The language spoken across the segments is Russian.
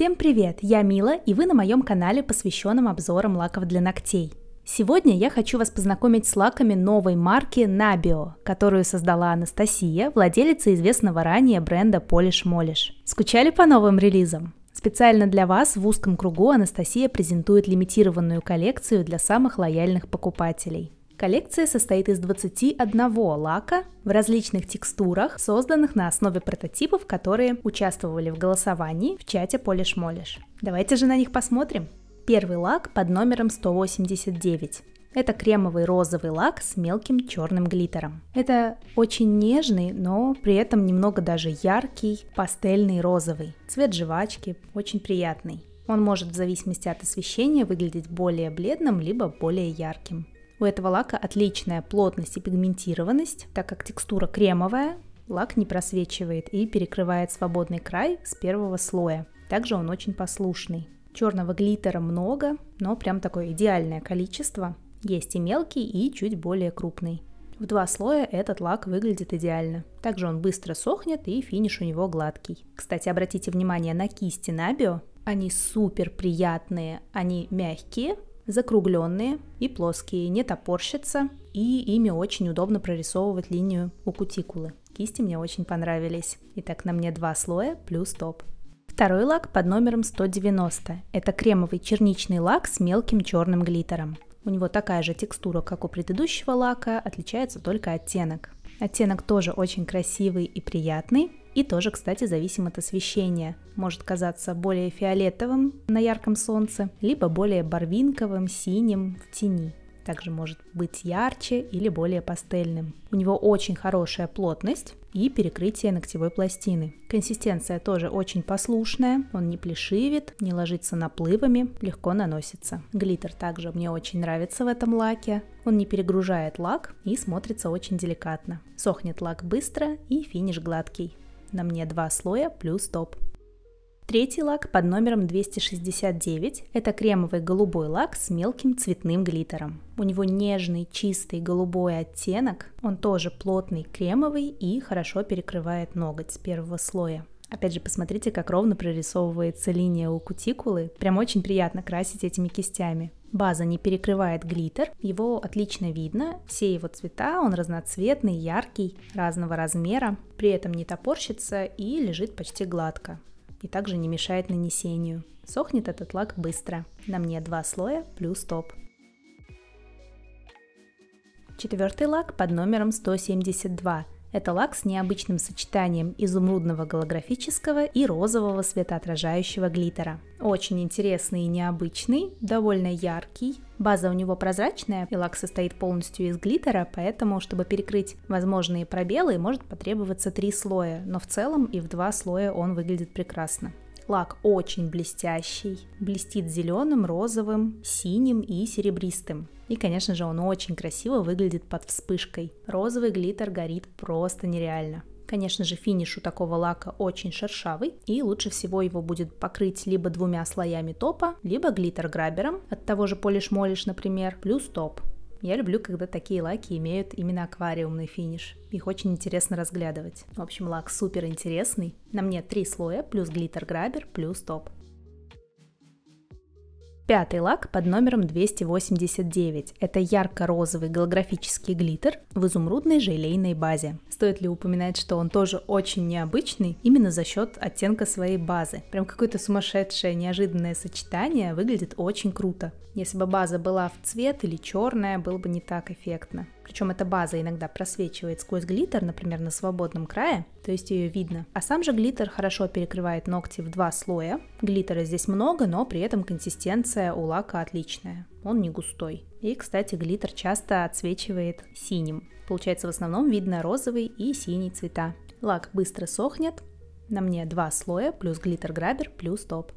Всем привет! Я Мила, и вы на моем канале, посвященном обзорам лаков для ногтей. Сегодня я хочу вас познакомить с лаками новой марки Nabio, которую создала Анастасия, владелица известного ранее бренда Polish Molish. Скучали по новым релизам? Специально для вас в узком кругу Анастасия презентует лимитированную коллекцию для самых лояльных покупателей. Коллекция состоит из 21 лака в различных текстурах, созданных на основе прототипов, которые участвовали в голосовании в чате Полиш-Молиш. Давайте же на них посмотрим. Первый лак под номером 189. Это кремовый розовый лак с мелким черным глиттером. Это очень нежный, но при этом немного даже яркий пастельный розовый. Цвет жвачки очень приятный. Он может в зависимости от освещения выглядеть более бледным, либо более ярким. У этого лака отличная плотность и пигментированность, так как текстура кремовая, лак не просвечивает и перекрывает свободный край с первого слоя. Также он очень послушный. Черного глиттера много, но прям такое идеальное количество. Есть и мелкий, и чуть более крупный. В два слоя этот лак выглядит идеально. Также он быстро сохнет и финиш у него гладкий. Кстати, обратите внимание на кисти Набио. Они супер приятные, они мягкие, закругленные и плоские, не топорщатся, и ими очень удобно прорисовывать линию у кутикулы. Кисти мне очень понравились. Итак, на мне два слоя плюс топ. Второй лак под номером 190. Это кремовый черничный лак с мелким черным глиттером. У него такая же текстура, как у предыдущего лака, отличается только оттенок. Оттенок тоже очень красивый и приятный, и тоже, кстати, зависим от освещения. Может казаться более фиолетовым на ярком солнце, либо более барвинковым, синим в тени. Также может быть ярче или более пастельным. У него очень хорошая плотность и перекрытие ногтевой пластины. Консистенция тоже очень послушная, он не плешивит, не ложится наплывами, легко наносится. Глиттер также мне очень нравится в этом лаке. Он не перегружает лак и смотрится очень деликатно. Сохнет лак быстро и финиш гладкий. На мне два слоя плюс топ. Третий лак под номером 269 – это кремовый голубой лак с мелким цветным глиттером. У него нежный, чистый голубой оттенок, он тоже плотный, кремовый и хорошо перекрывает ноготь с первого слоя. Опять же, посмотрите, как ровно прорисовывается линия у кутикулы. Прям очень приятно красить этими кистями. База не перекрывает глиттер, его отлично видно, все его цвета, он разноцветный, яркий, разного размера, при этом не топорщится и лежит почти гладко. И также не мешает нанесению. Сохнет этот лак быстро. На мне два слоя плюс топ. Четвертый лак под номером 172 это лак с необычным сочетанием изумрудного голографического и розового светоотражающего глиттера. Очень интересный и необычный, довольно яркий. База у него прозрачная, и лак состоит полностью из глиттера, поэтому, чтобы перекрыть возможные пробелы, может потребоваться три слоя, но в целом и в два слоя он выглядит прекрасно. Лак очень блестящий, блестит зеленым, розовым, синим и серебристым. И, конечно же, он очень красиво выглядит под вспышкой. Розовый глиттер горит просто нереально. Конечно же, финиш у такого лака очень шершавый, и лучше всего его будет покрыть либо двумя слоями топа, либо глиттер-грабером от того же Polish Polish, например, плюс топ. Я люблю, когда такие лаки имеют именно аквариумный финиш. Их очень интересно разглядывать. В общем, лак супер интересный. На мне три слоя, плюс глиттер-грабер, плюс топ. Пятый лак под номером 289. Это ярко-розовый голографический глиттер в изумрудной желейной базе. Стоит ли упоминать, что он тоже очень необычный именно за счет оттенка своей базы. Прям какое-то сумасшедшее неожиданное сочетание выглядит очень круто. Если бы база была в цвет или черная, было бы не так эффектно причем эта база иногда просвечивает сквозь глиттер, например, на свободном крае, то есть ее видно. А сам же глиттер хорошо перекрывает ногти в два слоя. Глиттера здесь много, но при этом консистенция у лака отличная, он не густой. И, кстати, глиттер часто отсвечивает синим. Получается, в основном видно розовый и синий цвета. Лак быстро сохнет. На мне два слоя, плюс глиттер-грабер, плюс топ.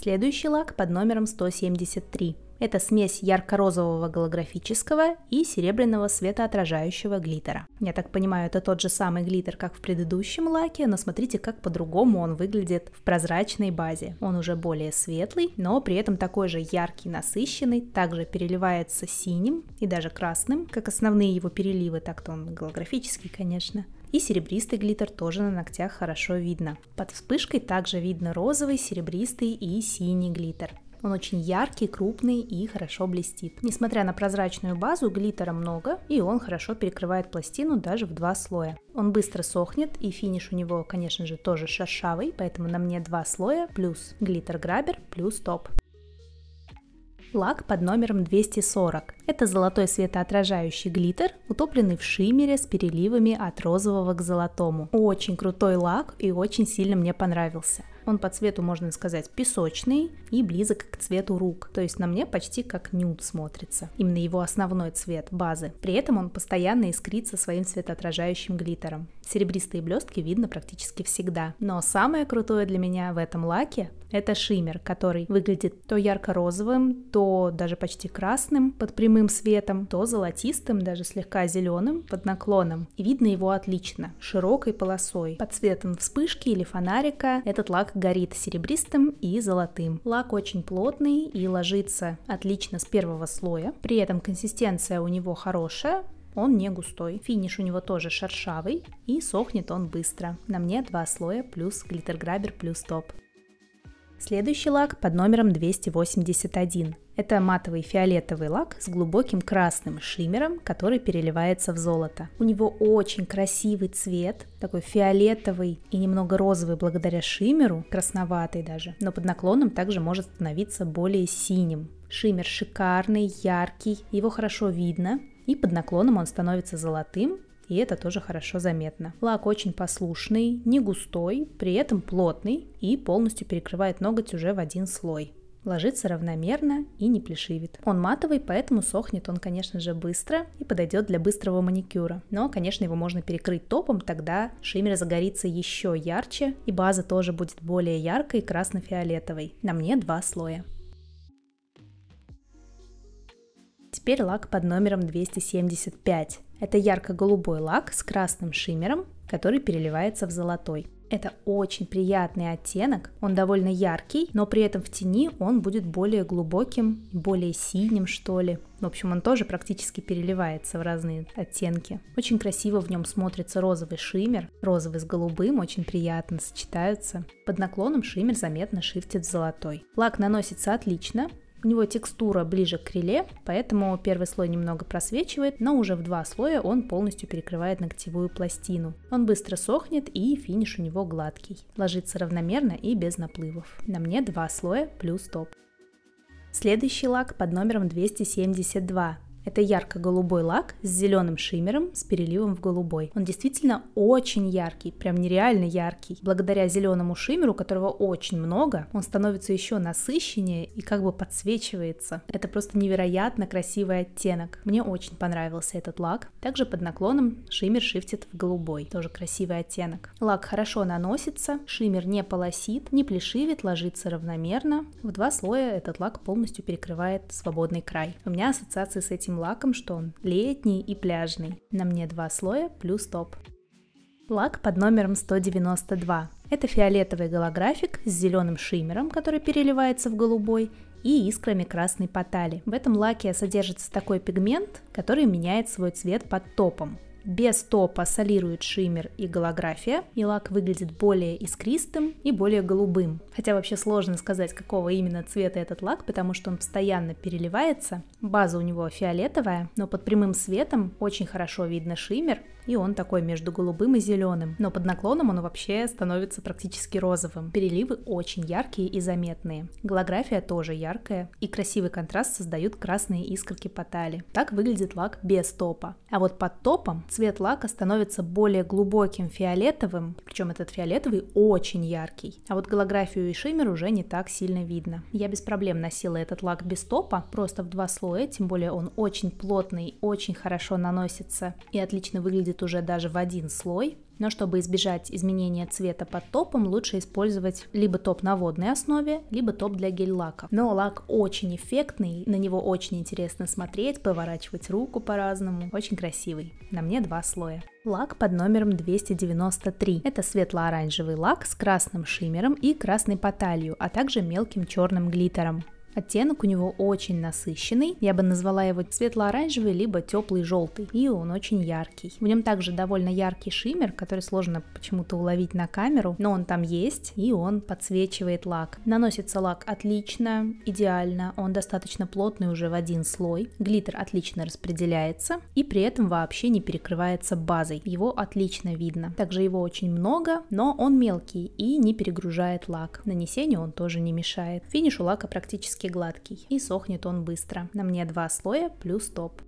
Следующий лак под номером 173. Это смесь ярко-розового голографического и серебряного светоотражающего глиттера. Я так понимаю, это тот же самый глиттер, как в предыдущем лаке, но смотрите, как по-другому он выглядит в прозрачной базе. Он уже более светлый, но при этом такой же яркий, насыщенный, также переливается синим и даже красным, как основные его переливы, так-то он голографический, конечно и серебристый глиттер тоже на ногтях хорошо видно. Под вспышкой также видно розовый, серебристый и синий глиттер. Он очень яркий, крупный и хорошо блестит. Несмотря на прозрачную базу, глиттера много, и он хорошо перекрывает пластину даже в два слоя. Он быстро сохнет, и финиш у него, конечно же, тоже шершавый, поэтому на мне два слоя плюс глиттер-грабер плюс топ. Лак под номером 240. Это золотой светоотражающий глиттер, утопленный в шиммере с переливами от розового к золотому. Очень крутой лак и очень сильно мне понравился. Он по цвету, можно сказать, песочный и близок к цвету рук. То есть на мне почти как нюд смотрится. Именно его основной цвет базы. При этом он постоянно искрится своим светоотражающим глиттером. Серебристые блестки видно практически всегда. Но самое крутое для меня в этом лаке это шиммер, который выглядит то ярко-розовым, то даже почти красным под прямым светом, то золотистым, даже слегка зеленым под наклоном. И видно его отлично, широкой полосой. Под цветом вспышки или фонарика этот лак Лак горит серебристым и золотым. Лак очень плотный и ложится отлично с первого слоя. При этом консистенция у него хорошая, он не густой. Финиш у него тоже шершавый и сохнет он быстро. На мне два слоя плюс глиттер грабер плюс топ. Следующий лак под номером 281. Это матовый фиолетовый лак с глубоким красным шиммером, который переливается в золото. У него очень красивый цвет, такой фиолетовый и немного розовый благодаря шиммеру, красноватый даже, но под наклоном также может становиться более синим. Шиммер шикарный, яркий, его хорошо видно, и под наклоном он становится золотым, и это тоже хорошо заметно. Лак очень послушный, не густой, при этом плотный и полностью перекрывает ноготь уже в один слой ложится равномерно и не плешивит. Он матовый, поэтому сохнет он, конечно же, быстро и подойдет для быстрого маникюра. Но, конечно, его можно перекрыть топом, тогда шиммер загорится еще ярче и база тоже будет более яркой красно-фиолетовой. На мне два слоя. Теперь лак под номером 275. Это ярко-голубой лак с красным шиммером, который переливается в золотой. Это очень приятный оттенок, он довольно яркий, но при этом в тени он будет более глубоким, более синим что ли. В общем, он тоже практически переливается в разные оттенки. Очень красиво в нем смотрится розовый шиммер, розовый с голубым очень приятно сочетаются. Под наклоном шиммер заметно шифтит в золотой. Лак наносится отлично, у него текстура ближе к криле, поэтому первый слой немного просвечивает, но уже в два слоя он полностью перекрывает ногтевую пластину. Он быстро сохнет и финиш у него гладкий. Ложится равномерно и без наплывов. На мне два слоя плюс топ. Следующий лак под номером 272. Это ярко-голубой лак с зеленым шиммером с переливом в голубой. Он действительно очень яркий, прям нереально яркий. Благодаря зеленому шиммеру, которого очень много, он становится еще насыщеннее и как бы подсвечивается. Это просто невероятно красивый оттенок. Мне очень понравился этот лак. Также под наклоном шиммер шифтит в голубой. Тоже красивый оттенок. Лак хорошо наносится, шиммер не полосит, не плешивит, ложится равномерно. В два слоя этот лак полностью перекрывает свободный край. У меня ассоциации с этим этим лаком, что он летний и пляжный. На мне два слоя плюс топ. Лак под номером 192. Это фиолетовый голографик с зеленым шиммером, который переливается в голубой, и искрами красной потали. В этом лаке содержится такой пигмент, который меняет свой цвет под топом. Без топа солирует шиммер и голография, и лак выглядит более искристым и более голубым. Хотя вообще сложно сказать, какого именно цвета этот лак, потому что он постоянно переливается. База у него фиолетовая, но под прямым светом очень хорошо видно шиммер, и он такой между голубым и зеленым. Но под наклоном он вообще становится практически розовым. Переливы очень яркие и заметные. Голография тоже яркая, и красивый контраст создают красные искорки по тали. Так выглядит лак без топа. А вот под топом цвет лака становится более глубоким фиолетовым, причем этот фиолетовый очень яркий. А вот голографию и шиммер уже не так сильно видно. Я без проблем носила этот лак без топа, просто в два слоя, тем более он очень плотный, очень хорошо наносится и отлично выглядит уже даже в один слой. Но чтобы избежать изменения цвета под топом, лучше использовать либо топ на водной основе, либо топ для гель лаков Но лак очень эффектный, на него очень интересно смотреть, поворачивать руку по-разному. Очень красивый. На мне два слоя. Лак под номером 293. Это светло-оранжевый лак с красным шиммером и красной поталью, а также мелким черным глиттером. Оттенок у него очень насыщенный, я бы назвала его светло-оранжевый, либо теплый желтый, и он очень яркий. В нем также довольно яркий шиммер, который сложно почему-то уловить на камеру, но он там есть, и он подсвечивает лак. Наносится лак отлично, идеально, он достаточно плотный уже в один слой, глиттер отлично распределяется, и при этом вообще не перекрывается базой, его отлично видно. Также его очень много, но он мелкий и не перегружает лак. Нанесению он тоже не мешает. Финиш у лака практически практически гладкий и сохнет он быстро. На мне два слоя плюс топ.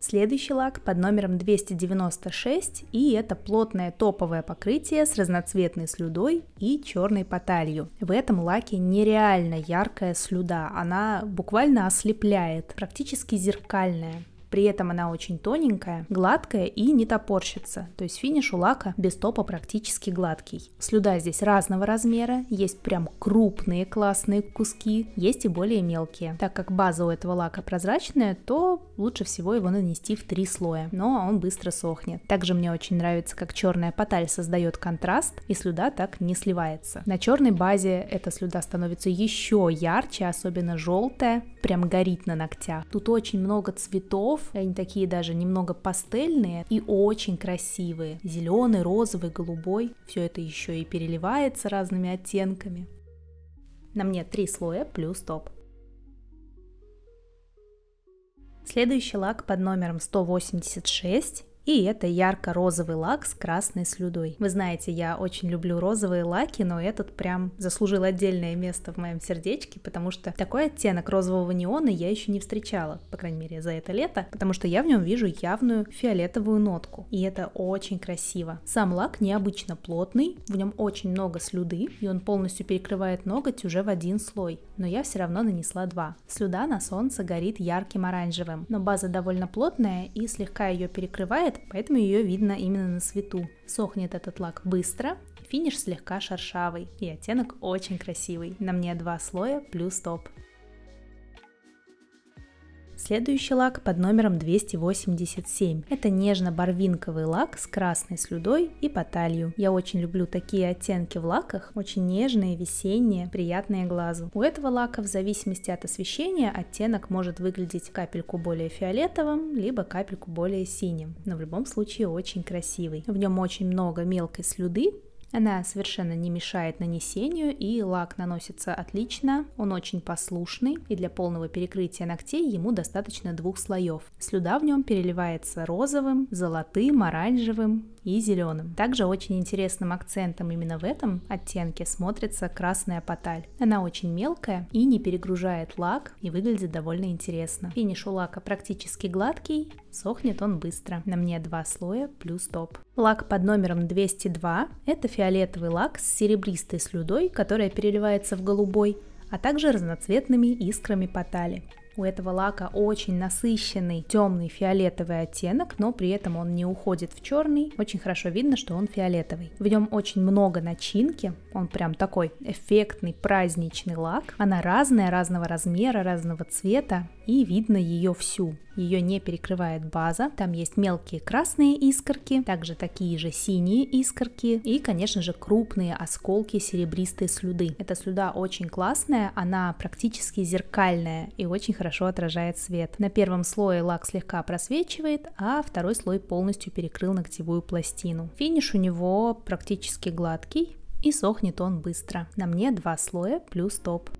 Следующий лак под номером 296, и это плотное топовое покрытие с разноцветной слюдой и черной поталью. В этом лаке нереально яркая слюда, она буквально ослепляет, практически зеркальная. При этом она очень тоненькая, гладкая и не топорщится, то есть финиш у лака без топа практически гладкий. Слюда здесь разного размера, есть прям крупные классные куски, есть и более мелкие. Так как база у этого лака прозрачная, то лучше всего его нанести в три слоя, но он быстро сохнет. Также мне очень нравится, как черная поталь создает контраст и слюда так не сливается. На черной базе эта слюда становится еще ярче, особенно желтая, прям горит на ногтях. Тут очень много цветов, цветов. Они такие даже немного пастельные и очень красивые. Зеленый, розовый, голубой. Все это еще и переливается разными оттенками. На мне три слоя плюс топ. Следующий лак под номером 186 и это ярко-розовый лак с красной слюдой. Вы знаете, я очень люблю розовые лаки, но этот прям заслужил отдельное место в моем сердечке, потому что такой оттенок розового неона я еще не встречала, по крайней мере, за это лето, потому что я в нем вижу явную фиолетовую нотку. И это очень красиво. Сам лак необычно плотный, в нем очень много слюды, и он полностью перекрывает ноготь уже в один слой. Но я все равно нанесла два. Слюда на солнце горит ярким оранжевым, но база довольно плотная и слегка ее перекрывает, поэтому ее видно именно на свету. Сохнет этот лак быстро, финиш слегка шершавый и оттенок очень красивый. На мне два слоя плюс топ. Следующий лак под номером 287. Это нежно-барвинковый лак с красной слюдой и паталью. Я очень люблю такие оттенки в лаках, очень нежные, весенние, приятные глазу. У этого лака в зависимости от освещения оттенок может выглядеть капельку более фиолетовым, либо капельку более синим, но в любом случае очень красивый. В нем очень много мелкой слюды, она совершенно не мешает нанесению, и лак наносится отлично, он очень послушный, и для полного перекрытия ногтей ему достаточно двух слоев. Слюда в нем переливается розовым, золотым, оранжевым и зеленым. Также очень интересным акцентом именно в этом оттенке смотрится красная поталь. Она очень мелкая и не перегружает лак, и выглядит довольно интересно. Финиш у лака практически гладкий, Сохнет он быстро. На мне два слоя плюс топ. Лак под номером 202 – это фиолетовый лак с серебристой слюдой, которая переливается в голубой, а также разноцветными искрами по тали. У этого лака очень насыщенный темный фиолетовый оттенок, но при этом он не уходит в черный. Очень хорошо видно, что он фиолетовый. В нем очень много начинки. Он прям такой эффектный праздничный лак. Она разная, разного размера, разного цвета. И видно ее всю ее не перекрывает база. Там есть мелкие красные искорки, также такие же синие искорки и, конечно же, крупные осколки серебристой слюды. Эта слюда очень классная, она практически зеркальная и очень хорошо отражает свет. На первом слое лак слегка просвечивает, а второй слой полностью перекрыл ногтевую пластину. Финиш у него практически гладкий, и сохнет он быстро. На мне два слоя плюс топ.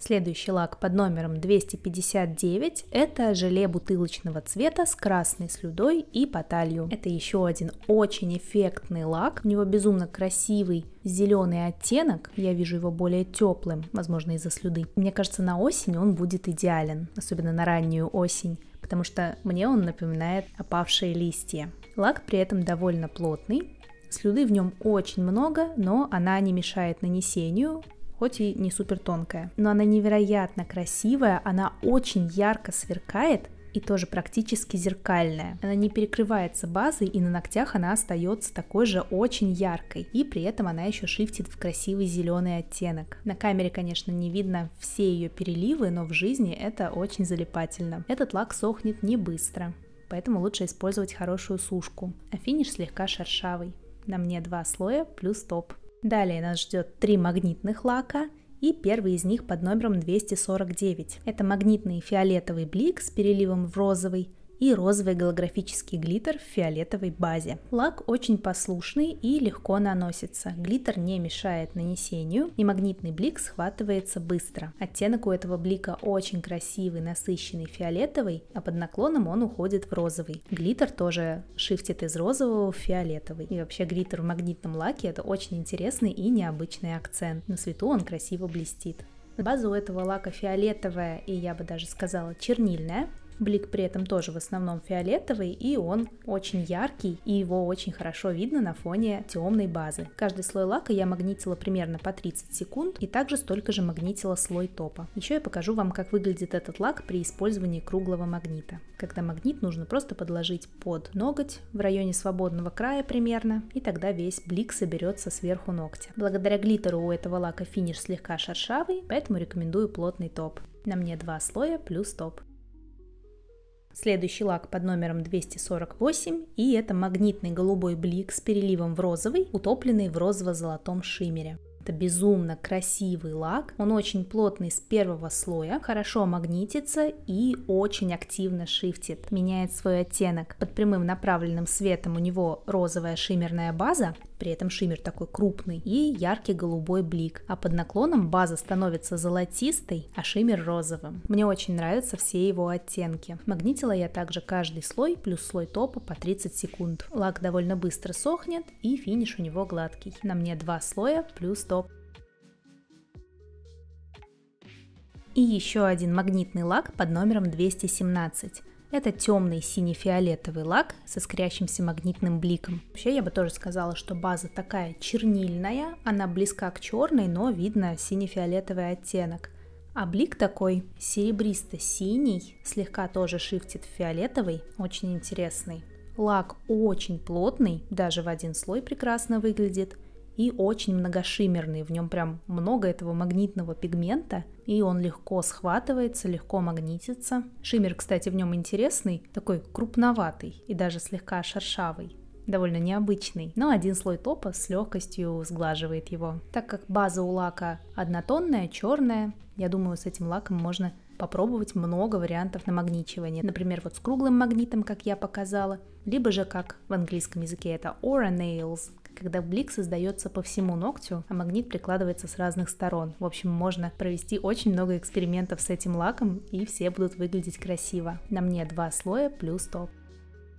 Следующий лак под номером 259 – это желе бутылочного цвета с красной слюдой и поталью. Это еще один очень эффектный лак, у него безумно красивый зеленый оттенок, я вижу его более теплым, возможно из-за слюды. Мне кажется, на осень он будет идеален, особенно на раннюю осень, потому что мне он напоминает опавшие листья. Лак при этом довольно плотный, Слюды в нем очень много, но она не мешает нанесению, хоть и не супер тонкая. Но она невероятно красивая, она очень ярко сверкает, и тоже практически зеркальная. Она не перекрывается базой, и на ногтях она остается такой же очень яркой. И при этом она еще шифтит в красивый зеленый оттенок. На камере, конечно, не видно все ее переливы, но в жизни это очень залипательно. Этот лак сохнет не быстро, поэтому лучше использовать хорошую сушку. А финиш слегка шершавый. На мне два слоя плюс топ. Далее нас ждет три магнитных лака и первый из них под номером 249. Это магнитный фиолетовый блик с переливом в розовый, и розовый голографический глиттер в фиолетовой базе. Лак очень послушный и легко наносится. Глиттер не мешает нанесению и магнитный блик схватывается быстро. Оттенок у этого блика очень красивый, насыщенный фиолетовый, а под наклоном он уходит в розовый. Глиттер тоже шифтит из розового в фиолетовый. И вообще глиттер в магнитном лаке это очень интересный и необычный акцент. На свету он красиво блестит. База у этого лака фиолетовая и я бы даже сказала чернильная, Блик при этом тоже в основном фиолетовый, и он очень яркий, и его очень хорошо видно на фоне темной базы. Каждый слой лака я магнитила примерно по 30 секунд, и также столько же магнитила слой топа. Еще я покажу вам, как выглядит этот лак при использовании круглого магнита. Когда магнит нужно просто подложить под ноготь в районе свободного края примерно, и тогда весь блик соберется сверху ногтя. Благодаря глиттеру у этого лака финиш слегка шершавый, поэтому рекомендую плотный топ. На мне два слоя плюс топ. Следующий лак под номером 248, и это магнитный голубой блик с переливом в розовый, утопленный в розово-золотом шиммере. Это безумно красивый лак. Он очень плотный с первого слоя, хорошо магнитится и очень активно шифтит, меняет свой оттенок. Под прямым направленным светом у него розовая шиммерная база, при этом шиммер такой крупный и яркий голубой блик, а под наклоном база становится золотистой, а шиммер розовым. Мне очень нравятся все его оттенки. Магнитила я также каждый слой плюс слой топа по 30 секунд. Лак довольно быстро сохнет и финиш у него гладкий. На мне два слоя плюс топ и еще один магнитный лак под номером 217. Это темный сине-фиолетовый лак со скрящимся магнитным бликом. Вообще, я бы тоже сказала, что база такая чернильная, она близка к черной, но видно сине-фиолетовый оттенок. А блик такой серебристо-синий, слегка тоже шифтит в фиолетовый, очень интересный. Лак очень плотный, даже в один слой прекрасно выглядит – и очень многошиммерный, в нем прям много этого магнитного пигмента, и он легко схватывается, легко магнитится. Шиммер, кстати, в нем интересный, такой крупноватый и даже слегка шершавый довольно необычный, но один слой топа с легкостью сглаживает его. Так как база у лака однотонная, черная, я думаю, с этим лаком можно попробовать много вариантов намагничивания. Например, вот с круглым магнитом, как я показала, либо же, как в английском языке это aura nails, когда блик создается по всему ногтю, а магнит прикладывается с разных сторон. В общем, можно провести очень много экспериментов с этим лаком, и все будут выглядеть красиво. На мне два слоя плюс топ.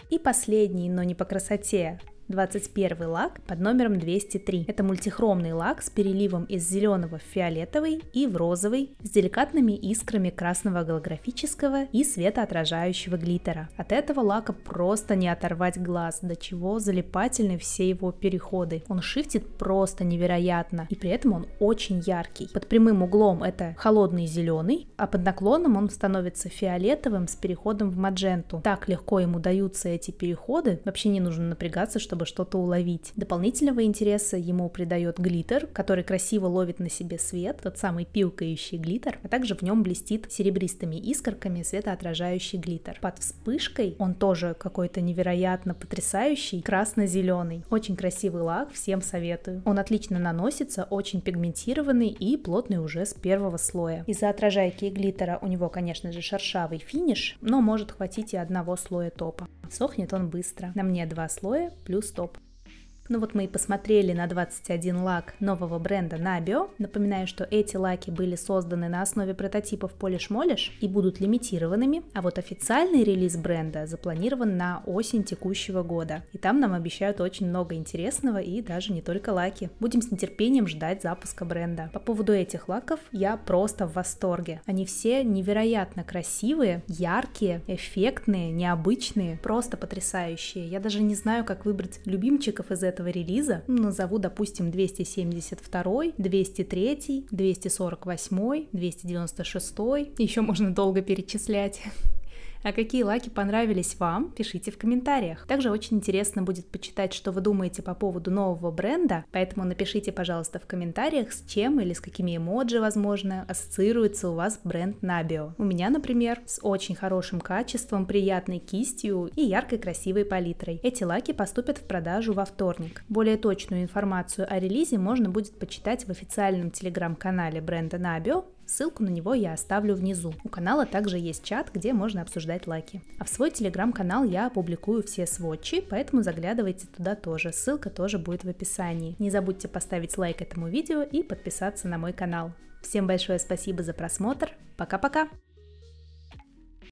И последний, но не по красоте, 21 лак под номером 203. Это мультихромный лак с переливом из зеленого в фиолетовый и в розовый, с деликатными искрами красного голографического и светоотражающего глиттера. От этого лака просто не оторвать глаз, до чего залипательны все его переходы. Он шифтит просто невероятно, и при этом он очень яркий. Под прямым углом это холодный зеленый, а под наклоном он становится фиолетовым с переходом в мадженту. Так легко ему даются эти переходы, вообще не нужно напрягаться, чтобы чтобы что-то уловить. Дополнительного интереса ему придает глиттер, который красиво ловит на себе свет, тот самый пилкающий глиттер, а также в нем блестит серебристыми искорками светоотражающий глиттер. Под вспышкой он тоже какой-то невероятно потрясающий, красно-зеленый. Очень красивый лак, всем советую. Он отлично наносится, очень пигментированный и плотный уже с первого слоя. Из-за отражайки и глиттера у него, конечно же, шершавый финиш, но может хватить и одного слоя топа. Сохнет он быстро. На мне два слоя плюс топ. Ну вот мы и посмотрели на 21 лак нового бренда Nabio. Напоминаю, что эти лаки были созданы на основе прототипов Polish Molish и будут лимитированными, а вот официальный релиз бренда запланирован на осень текущего года. И там нам обещают очень много интересного и даже не только лаки. Будем с нетерпением ждать запуска бренда. По поводу этих лаков я просто в восторге. Они все невероятно красивые, яркие, эффектные, необычные, просто потрясающие. Я даже не знаю, как выбрать любимчиков из этого этого релиза, назову, допустим, 272, 203, 248, 296, еще можно долго перечислять, а какие лаки понравились вам, пишите в комментариях. Также очень интересно будет почитать, что вы думаете по поводу нового бренда, поэтому напишите, пожалуйста, в комментариях, с чем или с какими эмоджи, возможно, ассоциируется у вас бренд Nabio. У меня, например, с очень хорошим качеством, приятной кистью и яркой красивой палитрой. Эти лаки поступят в продажу во вторник. Более точную информацию о релизе можно будет почитать в официальном телеграм-канале бренда Nabio Ссылку на него я оставлю внизу. У канала также есть чат, где можно обсуждать лайки. А в свой телеграм-канал я опубликую все сводчи, поэтому заглядывайте туда тоже, ссылка тоже будет в описании. Не забудьте поставить лайк этому видео и подписаться на мой канал. Всем большое спасибо за просмотр, пока-пока!